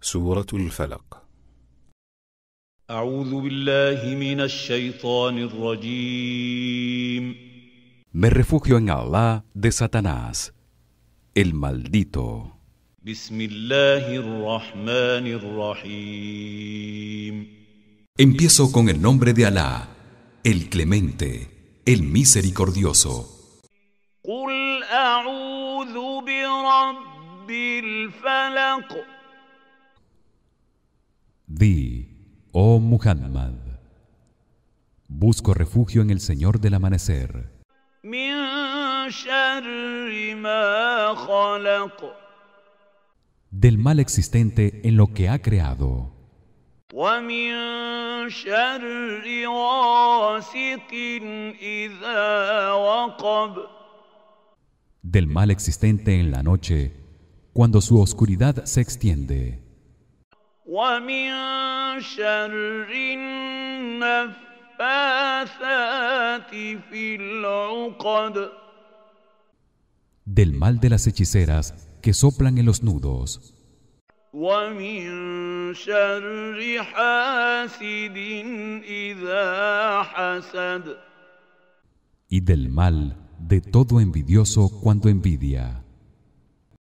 Surata Al-Falaq A'udhu billahi minash-shaytanir-rajim Me refugio en Allah de Satanás el maldito Bismillahir-rahmanir-rahim Empiezo con el nombre de Allah el Clemente el Misericordioso Qul a'udhu bi rabbil-falaq Di, oh Muhammad, busco refugio en el Señor del amanecer. Del mal existente en lo que ha creado. Del mal existente en la noche, cuando su oscuridad se extiende. Del mal de las hechiceras que soplan en los nudos. Y del mal de todo envidioso cuando envidia.